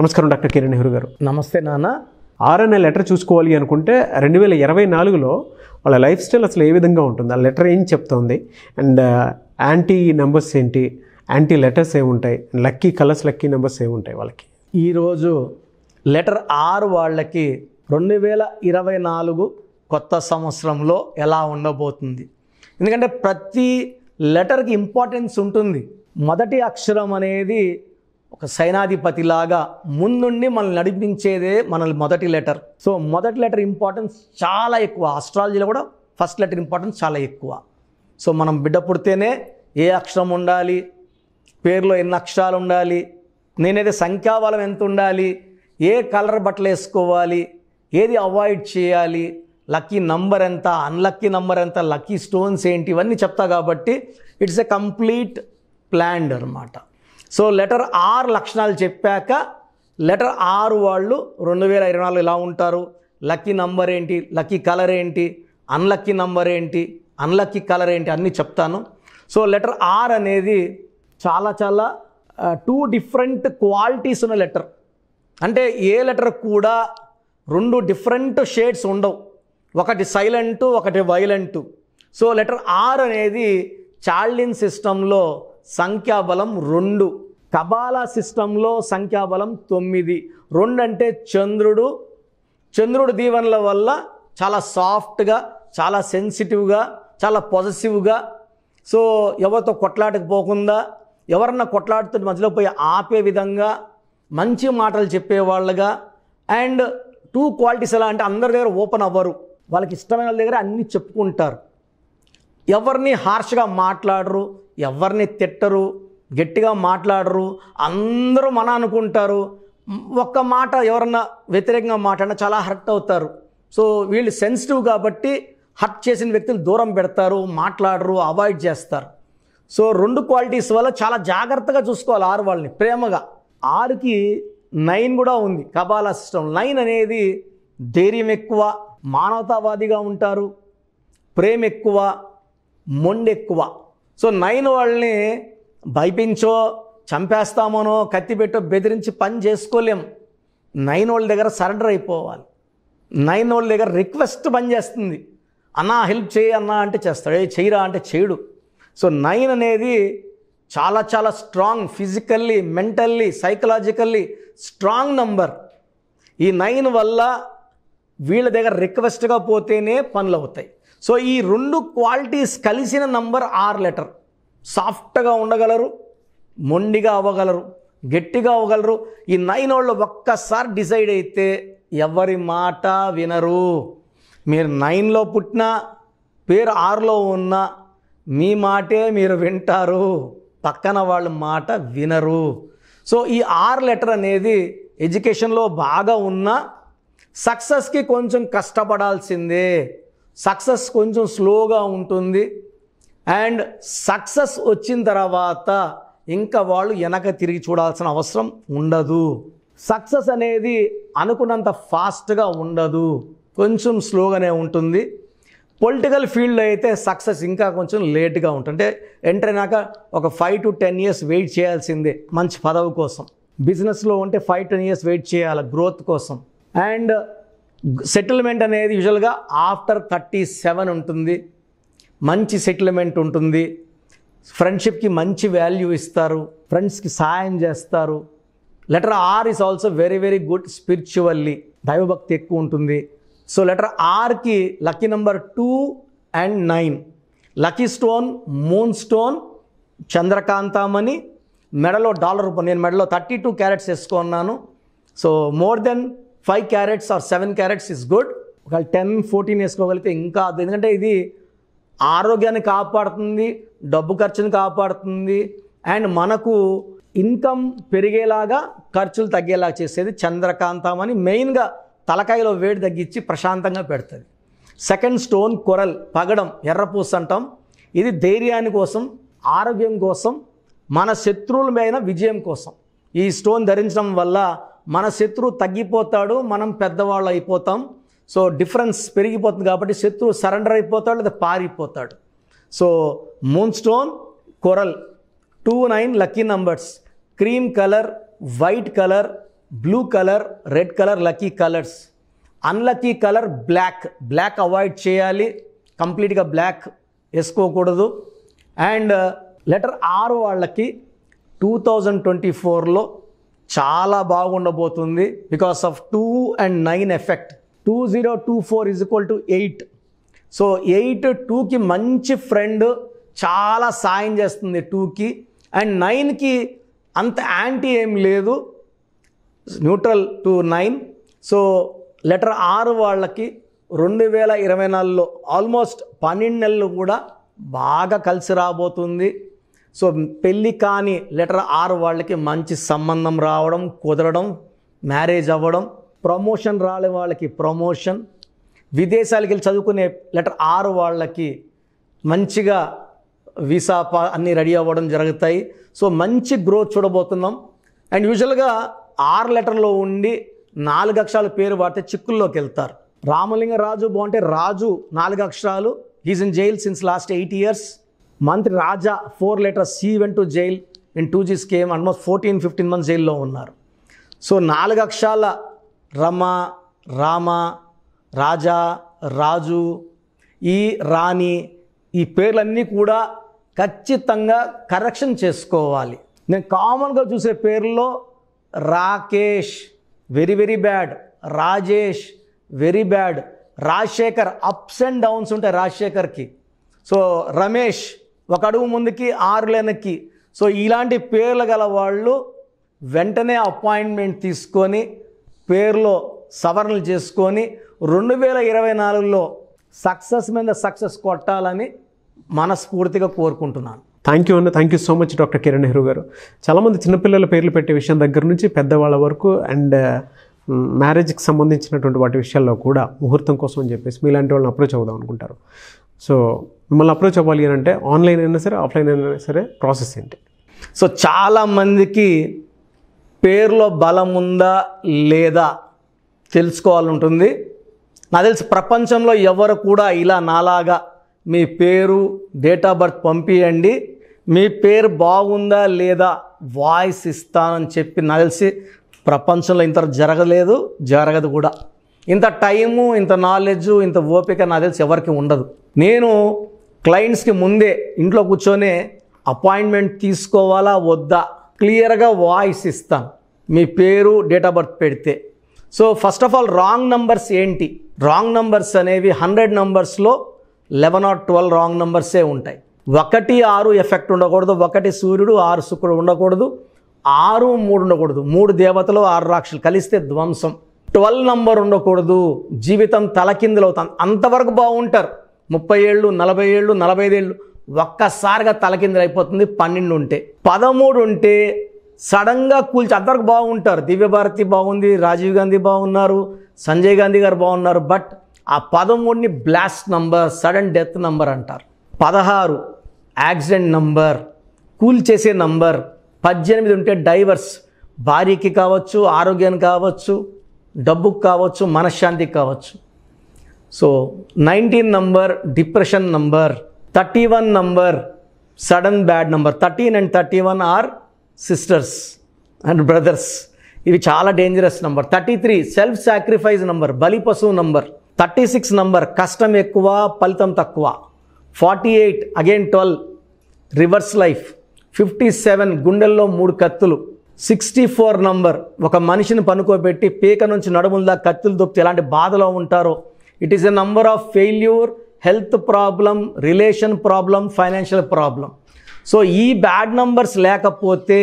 నమస్కారం డాక్టర్ కిరణ్ నెహ్రూ గారు నమస్తే నాన్న ఆర్ఎన్ఏ లెటర్ చూసుకోవాలి అనుకుంటే రెండు వేల ఇరవై నాలుగులో వాళ్ళ లైఫ్ స్టైల్ అసలు ఏ విధంగా ఉంటుంది ఆ లెటర్ ఏం చెప్తుంది అండ్ యాంటీ నెంబర్స్ ఏంటి యాంటీ లెటర్స్ ఏముంటాయి లక్కీ కలర్స్ లక్కీ నెంబర్స్ ఏముంటాయి వాళ్ళకి ఈరోజు లెటర్ ఆరు వాళ్ళకి రెండు వేల ఇరవై నాలుగు కొత్త సంవత్సరంలో ఎలా ఉండబోతుంది ఎందుకంటే ప్రతి లెటర్కి ఇంపార్టెన్స్ ఉంటుంది మొదటి అక్షరం అనేది ఒక సైనాధిపతిలాగా ముందుండి మనల్ని నడిపించేదే మనల్ని మొదటి లెటర్ సో మొదటి లెటర్ ఇంపార్టెన్స్ చాలా ఎక్కువ ఆస్ట్రాలజీలో కూడా ఫస్ట్ లెటర్ ఇంపార్టెన్స్ చాలా ఎక్కువ సో మనం బిడ్డ పుడితేనే ఏ అక్షరం ఉండాలి పేర్లో ఎన్ని అక్షరాలు ఉండాలి నేనైతే సంఖ్యాబలం ఎంత ఉండాలి ఏ కలర్ బట్టలు వేసుకోవాలి ఏది అవాయిడ్ చేయాలి లక్కీ నంబర్ ఎంత అన్లక్కీ నంబర్ ఎంత లక్కీ స్టోన్స్ ఏంటి ఇవన్నీ చెప్తా కాబట్టి ఇట్స్ ఎ కంప్లీట్ ప్లాండ్ అనమాట సో లెటర్ ఆర్ లక్షణాలు చెప్పాక లెటర్ ఆరు వాళ్ళు రెండు వేల ఇరవై నాలుగు ఇలా ఉంటారు లక్కీ నంబర్ ఏంటి లక్కీ కలర్ ఏంటి అన్లక్కీ నంబర్ ఏంటి అన్లక్కీ కలర్ ఏంటి అన్నీ చెప్తాను సో లెటర్ ఆర్ అనేది చాలా చాలా టూ డిఫరెంట్ క్వాలిటీస్ ఉన్న లెటర్ అంటే ఏ లెటర్ కూడా రెండు డిఫరెంట్ షేడ్స్ ఉండవు ఒకటి సైలెంటు ఒకటి వైలెంటు సో లెటర్ ఆర్ అనేది చాల్డిన్ సిస్టంలో సంఖ్యాబలం రెండు కబాలా సిస్టంలో సంఖ్యాబలం తొమ్మిది రెండు అంటే చంద్రుడు చంద్రుడు దీవెనల వల్ల చాలా సాఫ్ట్గా చాలా సెన్సిటివ్గా చాలా పాజిటివ్గా సో ఎవరితో కొట్లాటకు పోకుండా ఎవరన్నా కొట్లాడుతూ మధ్యలో పోయి ఆపే విధంగా మంచి మాటలు చెప్పేవాళ్ళుగా అండ్ టూ క్వాలిటీస్ ఎలా అంటే అందరి దగ్గర ఓపెన్ అవ్వరు వాళ్ళకి ఇష్టమైన వాళ్ళ దగ్గర అన్నీ చెప్పుకుంటారు ఎవరిని హార్ష్గా మాట్లాడరు ఎవరిని తిట్టరు గట్టిగా మాట్లాడరు అందరూ మన అనుకుంటారు ఒక్క మాట ఎవరన్నా వ్యతిరేకంగా మాట్లాడినా చాలా హర్ట్ అవుతారు సో వీళ్ళు సెన్సిటివ్ కాబట్టి హర్ట్ చేసిన వ్యక్తులు దూరం పెడతారు మాట్లాడరు అవాయిడ్ చేస్తారు సో రెండు క్వాలిటీస్ వల్ల చాలా జాగ్రత్తగా చూసుకోవాలి ఆరు వాళ్ళని ప్రేమగా ఆరుకి నైన్ కూడా ఉంది కబాలా సిస్టమ్ నైన్ అనేది ధైర్యం ఎక్కువ మానవతావాదిగా ఉంటారు ప్రేమ ఎక్కువ మొండెక్కువ సో నైన్ వాళ్ళని భయపించో చంపేస్తామోనో కత్తి పెట్టో బెదిరించి పని చేసుకోలేం నైన్ వాళ్ళ దగ్గర సరెండర్ అయిపోవాలి నైన్ వాళ్ళ దగ్గర రిక్వెస్ట్ పని చేస్తుంది అన్నా హెల్ప్ చేయి అన్నా అంటే చేస్తాడు ఏ చేయరా అంటే చేయడు సో నైన్ అనేది చాలా చాలా strong physically mentally psychologically strong number ఈ నైన్ వల్ల వీళ్ళ దగ్గర రిక్వెస్ట్గా పోతేనే పనులు అవుతాయి సో ఈ రెండు క్వాలిటీస్ కలిసిన నంబర్ ఆర్ లెటర్ సాఫ్ట్గా ఉండగలరు మొండిగా అవ్వగలరు గట్టిగా అవ్వగలరు ఈ నైన్ వాళ్ళు ఒక్కసారి డిసైడ్ అయితే ఎవరి మాట వినరు మీరు నైన్లో పుట్టినా పేరు ఆరులో ఉన్నా మీ మాటే మీరు వింటారు పక్కన వాళ్ళ మాట వినరు సో ఈ ఆర్ లెటర్ అనేది ఎడ్యుకేషన్లో బాగా ఉన్నా సక్సెస్కి కొంచెం కష్టపడాల్సిందే సక్సెస్ కొంచెం స్లోగా ఉంటుంది అండ్ సక్సెస్ వచ్చిన తర్వాత ఇంకా వాళ్ళు వెనక తిరిగి చూడాల్సిన అవసరం ఉండదు సక్సెస్ అనేది అనుకున్నంత ఫాస్ట్గా ఉండదు కొంచెం స్లోగానే ఉంటుంది పొలిటికల్ ఫీల్డ్లో అయితే సక్సెస్ ఇంకా కొంచెం లేట్గా ఉంటుంది అంటే ఎంటర్ అయినాక ఒక five to ten years wait చేయాల్సిందే మంచి పదవి కోసం బిజినెస్లో ఉంటే ఫైవ్ టెన్ ఇయర్స్ వెయిట్ చేయాలి గ్రోత్ కోసం అండ్ సెటిల్మెంట్ అనేది యూజువల్గా ఆఫ్టర్ థర్టీ సెవెన్ ఉంటుంది మంచి సెటిల్మెంట్ ఉంటుంది ఫ్రెండ్షిప్కి మంచి వాల్యూ ఇస్తారు ఫ్రెండ్స్కి సాయం చేస్తారు letter R is also very very good spiritually దైవభక్తి ఎక్కువ ఉంటుంది సో లెటర్ ఆర్కి lucky number two and nine lucky stone moonstone చంద్రకాంతామణి మెడలో డాలర్ నేను మెడలో థర్టీ టూ క్యారెట్స్ వేసుకున్నాను so more than five carats or seven carats is good ఒకవేళ టెన్ ఫోర్టీన్ వేసుకోగలిగితే ఇంకా ఎందుకంటే ఇది ఆరోగ్యాన్ని కాపాడుతుంది డబ్బు ఖర్చుని కాపాడుతుంది అండ్ మనకు ఇన్కమ్ పెరిగేలాగా ఖర్చులు తగ్గేలాగా చేసేది చంద్రకాంతం అని మెయిన్గా తలకాయలో వేడి తగ్గించి ప్రశాంతంగా పెడుతుంది సెకండ్ స్టోన్ కొరల్ పగడం ఎర్రపూస అంటాం ఇది ధైర్యాని కోసం ఆరోగ్యం కోసం మన శత్రువుల మీద విజయం కోసం ఈ స్టోన్ ధరించడం వల్ల మన శత్రువు తగ్గిపోతాడు మనం పెద్దవాళ్ళు అయిపోతాం సో డిఫరెన్స్ పెరిగిపోతుంది కాబట్టి శత్రువు సరెండర్ అయిపోతాడు లేదా పారిపోతాడు so moonstone coral two nine lucky numbers cream colour white colour blue colour red colour lucky colours unlucky colour black black avoid చేయాలి కంప్లీట్గా బ్లాక్ వేసుకోకూడదు అండ్ లెటర్ ఆరు వాళ్ళకి టూ థౌజండ్ ట్వంటీ ఫోర్లో చాలా బాగుండబోతుంది because of two and nine effect two zero two four is equal to eight so eight టూకి మంచి friend చాలా సాయం చేస్తుంది టూకి అండ్ నైన్కి అంత యాంటీ ఏం లేదు neutral to nine so letter R వాళ్ళకి రెండు వేల ఇరవై నాలుగులో ఆల్మోస్ట్ పన్నెండు నెలలు కూడా బాగా కలిసి రాబోతుంది సో పెళ్ళి కాని లెటర్ ఆర్ వాళ్ళకి మంచి సంబంధం రావడం కుదరడం మ్యారేజ్ అవ్వడం ప్రమోషన్ రాలే వాళ్ళకి ప్రమోషన్ విదేశాలకు వెళ్ళి చదువుకునే లెటర్ ఆరు వాళ్ళకి మంచిగా వీసా పా అన్నీ రెడీ అవ్వడం జరుగుతాయి సో మంచి గ్రోత్ చూడబోతున్నాం అండ్ యూజువల్గా ఆరు లెటర్లో ఉండి నాలుగు అక్షరాల పేరు వాడితే చిక్కుల్లోకి వెళ్తారు రామలింగ రాజు బాగుంటే రాజు నాలుగు అక్షరాలు he's in jail since last eight years మంత్రి Raja four letter see went to jail in two G scam almost fourteen fifteen months జైల్లో ఉన్నారు సో నాలుగు అక్షరాల రమ రామ రాజా రాజు ఈ రాణి ఈ పేర్లన్నీ కూడా ఖచ్చితంగా కరెక్షన్ చేసుకోవాలి నేను కామన్గా చూసే పేర్లో Rakesh very very bad Rajesh very bad Rajasekhar ups and downs ఉంటాయి రాజశేఖర్కి సో రమేష్ ఒక అడుగు ముందుకి ఆరు లెనక్కి సో ఇలాంటి పేర్లు గల వాళ్ళు వెంటనే అపాయింట్మెంట్ తీసుకొని పేర్లో సవరణలు చేసుకొని రెండు వేల ఇరవై నాలుగులో సక్సెస్ మీద సక్సెస్ కొట్టాలని మనస్ఫూర్తిగా కోరుకుంటున్నాను థ్యాంక్ యూ అండి thank you so much doctor Kiran Nehru garu చాలామంది చిన్నపిల్లల పేర్లు పెట్టే విషయం దగ్గర నుంచి పెద్దవాళ్ళ వరకు అండ్ మ్యారేజ్కి uh, సంబంధించినటువంటి వాటి విషయాల్లో కూడా ముహూర్తం కోసం అని చెప్పేసి మీలాంటి వాళ్ళని అప్రోచ్ అవుదాం అనుకుంటారు సో మిమ్మల్ని అప్రోచ్ అవ్వాలి అని అంటే ఆన్లైన్ అయినా సరే ఆఫ్లైన్ అయినా సరే ప్రాసెస్ ఏంటి సో చాలామందికి పేరులో బలం ఉందా లేదా తెలుసుకోవాలంటుంది నాకు తెలిసి ప్రపంచంలో ఎవరు కూడా ఇలా నాలాగా మీ పేరు డేట్ ఆఫ్ బర్త్ పంపియండి మీ పేరు బాగుందా లేదా వాయిస్ ఇస్తానని చెప్పి నాకు తెలిసి ప్రపంచంలో ఇంత జరగలేదు జరగదు కూడా ఇంత టైము ఇంత నాలెడ్జ్ ఇంత ఓపిక నా తెలిసి ఎవరికి ఉండదు నేను క్లయింట్స్కి ముందే ఇంట్లో కూర్చొనే అపాయింట్మెంట్ తీసుకోవాలా వద్దా క్లియర్గా వాయిస్ ఇస్తాను మీ పేరు డేట్ ఆఫ్ బర్త్ పెడితే so first of all wrong numbers ఏంటి రాంగ్ నంబర్స్ అనేవి హండ్రెడ్ నంబర్స్లో లెవెన్ ఆర్ ట్వెల్వ్ రాంగ్ నంబర్సే ఉంటాయి ఒకటి ఆరు ఎఫెక్ట్ ఉండకూడదు ఒకటి సూర్యుడు ఆరు శుక్రుడు ఉండకూడదు ఆరు మూడు ఉండకూడదు మూడు దేవతలు ఆరు రాక్షలు కలిస్తే ధ్వంసం ట్వెల్వ్ నంబర్ ఉండకూడదు జీవితం తలకిందులవుతుంది అంతవరకు బాగుంటారు ముప్పై ఏళ్ళు నలభై ఏళ్ళు నలభై ఐదేళ్ళు ఒక్కసారిగా తలకిందులైపోతుంది పన్నెండు ఉంటే పదమూడు ఉంటే సడన్గా కూల్చి అంతవరకు బాగుంటారు దివ్యభారతి బాగుంది రాజీవ్ గాంధీ బాగున్నారు సంజయ్ గాంధీ గారు బాగున్నారు బట్ ఆ పదమూడుని blast number sudden death number అంటారు పదహారు యాక్సిడెంట్ నంబర్ కూల్ చేసే నంబర్ పద్దెనిమిది ఉంటే డైవర్స్ భార్యకి కావచ్చు ఆరోగ్యానికి కావచ్చు డబ్బుకు కావచ్చు మనశ్శాంతికి కావచ్చు so nineteen number depression number thirty one number sudden bad number thirteen and thirty one or sisters and brothers ఇవి చాలా dangerous number thirty three self sacrifice number బలి పశువు నంబర్ థర్టీ సిక్స్ నంబర్ కష్టం ఎక్కువ ఫలితం తక్కువ forty eight again twelve reverse life fifty seven గుండెల్లో మూడు కత్తులు సిక్స్టీ ఫోర్ నంబర్ ఒక మనిషిని పనుకోబెట్టి పీక నుంచి దాకా కత్తులు దొప్పి ఎలాంటి బాధలో ఉంటారో it is a number of failure health problem relation problem financial problem so ఈ బ్యాడ్ నంబర్స్ లేకపోతే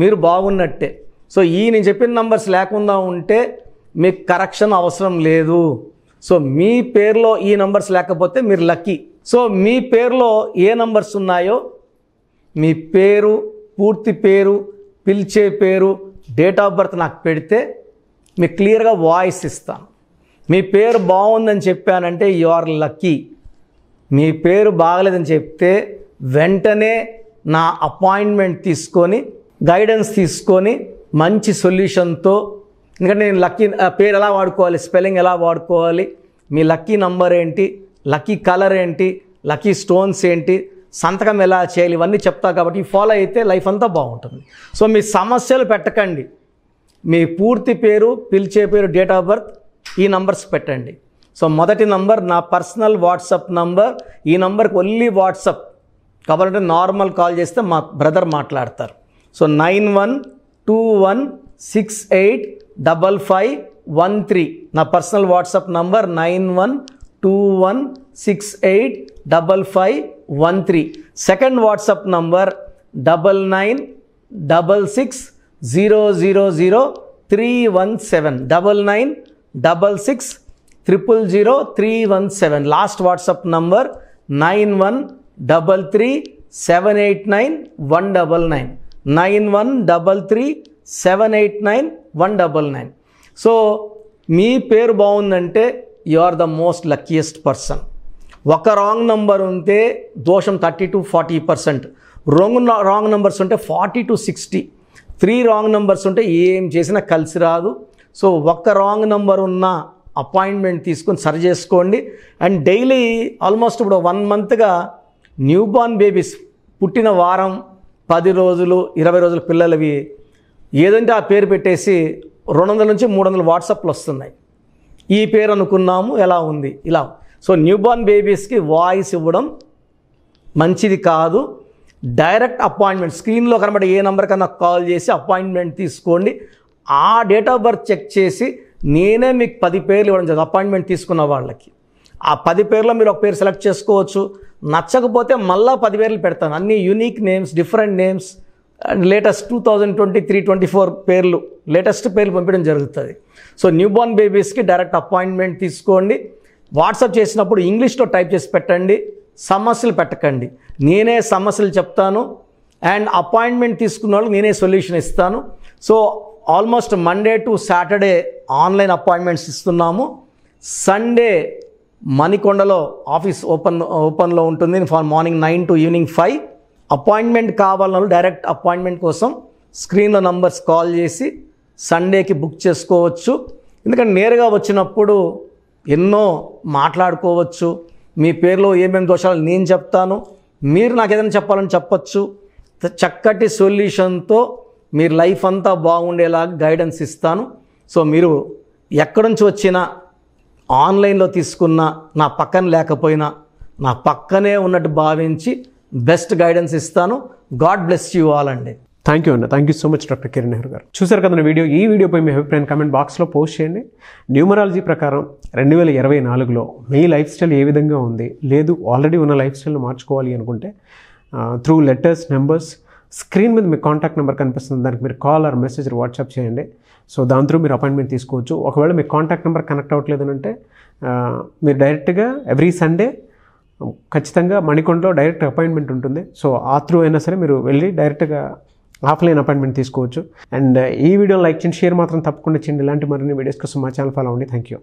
మీరు బాగున్నట్టే సో ఈ నేను చెప్పిన నంబర్స్ లేకుండా ఉంటే మీకు కరెక్షన్ అవసరం లేదు సో మీ పేరులో ఈ నంబర్స్ లేకపోతే మీరు లక్కీ సో మీ పేరులో ఏ నంబర్స్ ఉన్నాయో మీ పేరు పూర్తి పేరు పిలిచే పేరు డేట్ ఆఫ్ బర్త్ నాకు పెడితే మీకు క్లియర్గా వాయిస్ ఇస్తాను మీ పేరు బాగుందని చెప్పానంటే యు ఆర్ లక్కీ మీ పేరు బాగలేదని చెప్తే వెంటనే నా అపాయింట్మెంట్ తీసుకొని గైడెన్స్ తీసుకొని మంచి సొల్యూషన్తో ఎందుకంటే నేను లక్కీ పేరు ఎలా వాడుకోవాలి స్పెల్లింగ్ ఎలా వాడుకోవాలి మీ లక్కీ నంబర్ ఏంటి లక్కీ కలర్ ఏంటి లక్కీ స్టోన్స్ ఏంటి సంతకం ఎలా చేయాలి ఇవన్నీ చెప్తా కాబట్టి ఫాలో అయితే లైఫ్ అంతా బాగుంటుంది సో మీ సమస్యలు పెట్టకండి మీ పూర్తి పేరు పిలిచే పేరు డేట్ ఆఫ్ బర్త్ ఈ నంబర్స్ పెట్టండి సో మొదటి నంబర్ నా పర్సనల్ వాట్సాప్ నంబర్ ఈ నంబర్కి ఓన్లీ వాట్సాప్ కాబట్టి నార్మల్ కాల్ చేస్తే మా బ్రదర్ మాట్లాడతారు so nine one two one six eight double five one three నా personal WhatsApp number nine one two one six eight double five one three second WhatsApp number double nine double six zero zero zero three one seven double nine double six triple zero three one seven last WhatsApp number nine one double three seven eight nine one double nine nine one double three seven eight nine one double nine so మీ పేరు బాగుందంటే you are the most luckiest person ఒక రాంగ్ number ఉంటే దోషం thirty to forty percent wrong wrong numbers ఉంటే forty to sixty three wrong numbers ఉంటే ఏం చేసినా కలిసి రాదు సో ఒక్క రాంగ్ నంబర్ ఉన్న అపాయింట్మెంట్ తీసుకొని సరి చేసుకోండి అండ్ డైలీ ఆల్మోస్ట్ ఇప్పుడు వన్ మంత్గా న్యూ బార్న్ బేబీస్ పుట్టిన వారం పది రోజులు ఇరవై రోజుల పిల్లలవి ఏదంటే ఆ పేరు పెట్టేసి రెండు వందల నుంచి మూడు వందల వాట్సాప్లు వస్తున్నాయి ఈ పేరు అనుకున్నాము ఎలా ఉంది ఇలా సో న్యూబార్న్ బేబీస్కి వాయిస్ ఇవ్వడం మంచిది కాదు డైరెక్ట్ అపాయింట్మెంట్ స్క్రీన్లో కనబడే ఏ నెంబర్ కన్నా కాల్ చేసి అపాయింట్మెంట్ తీసుకోండి ఆ డేట్ ఆఫ్ బర్త్ చెక్ చేసి నేనే మీకు పది పేర్లు ఇవ్వడం జరుగుతుంది అపాయింట్మెంట్ తీసుకున్న వాళ్ళకి ఆ పది పేర్లో మీరు ఒక పేరు సెలెక్ట్ చేసుకోవచ్చు నచ్చకపోతే మళ్ళీ పది పేర్లు పెడతాను అన్ని unique names different names and latest two thousand twenty three twenty four పేర్లు లేటెస్ట్ పేర్లు పంపించడం జరుగుతుంది సో న్యూబార్న్ బేబీస్కి డైరెక్ట్ అపాయింట్మెంట్ తీసుకోండి వాట్సాప్ చేసినప్పుడు ఇంగ్లీష్లో టైప్ చేసి పెట్టండి సమస్యలు పెట్టకండి నేనే సమస్యలు చెప్తాను అండ్ అపాయింట్మెంట్ తీసుకున్న వాళ్ళకి నేనే సొల్యూషన్ ఇస్తాను so almost Monday to Saturday online appointments ఇస్తున్నాము సండే మణికొండలో ఆఫీస్ ఓపెన్ ఓపెన్లో ఉంటుంది for morning nine to evening five appointment కావాలన్న డైరెక్ట్ అపాయింట్మెంట్ కోసం స్క్రీన్లో నంబర్స్ కాల్ చేసి సండేకి బుక్ చేసుకోవచ్చు ఎందుకంటే నేరుగా వచ్చినప్పుడు ఎన్నో మాట్లాడుకోవచ్చు మీ పేరులో ఏమేమి దోషాలు నేను చెప్తాను మీరు నాకు ఏదైనా చెప్పాలని చెప్పచ్చు చక్కటి సొల్యూషన్తో మీరు లైఫ్ అంతా బాగుండేలా గైడెన్స్ ఇస్తాను సో మీరు ఎక్కడి నుంచి వచ్చినా ఆన్లైన్లో తీసుకున్న నా పక్కన లేకపోయినా నా పక్కనే ఉన్నట్టు భావించి బెస్ట్ గైడెన్స్ ఇస్తాను గాడ్ బ్లెస్ యూ ఆల్ అండి థ్యాంక్ యూ అన్న thank you so much doctor Kiran Nehru garu చూశారు కదా వీడియో ఈ వీడియోపై మీ అభిప్రాయం కామెంట్ బాక్స్లో పోస్ట్ చేయండి న్యూమరాలజీ ప్రకారం రెండు వేల ఇరవై నాలుగులో మీ లైఫ్ స్టైల్ ఏ విధంగా ఉంది లేదు ఆల్రెడీ ఉన్న లైఫ్ స్టైల్ని మార్చుకోవాలి అనుకుంటే త్రూ లెటర్స్ నెంబర్స్ స్క్రీన్ మీద మీ కాంటాక్ట్ నెంబర్ కనిపిస్తుంది దానికి మీరు కాల్ ఆర్ మెసేజ్ వాట్సాప్ చేయండి సో దాంతో మీరు అపాయింట్మెంట్ తీసుకోవచ్చు ఒకవేళ మీ కాంటాక్ట్ నెంబర్ కనెక్ట్ అంటే మీరు డైరెక్ట్గా ఎవ్రీ సండే ఖచ్చితంగా మణికొండలో డైరెక్ట్ అపాయింట్మెంట్ ఉంటుంది సో ఆ త్రూ అయినా సరే మీరు వెళ్ళి డైరెక్ట్గా ఆఫ్లైన్ అపాయింట్మెంట్ తీసుకోవచ్చు అండ్ ఈ వీడియోని లైక్ చేయండి షేర్ మాత్రం తప్పకుండా చేయండి ఇలాంటి మరిన్ని వీడియోస్ కోసం మా ఛానల్ ఫాలో అవ్వండి థ్యాంక్ యూ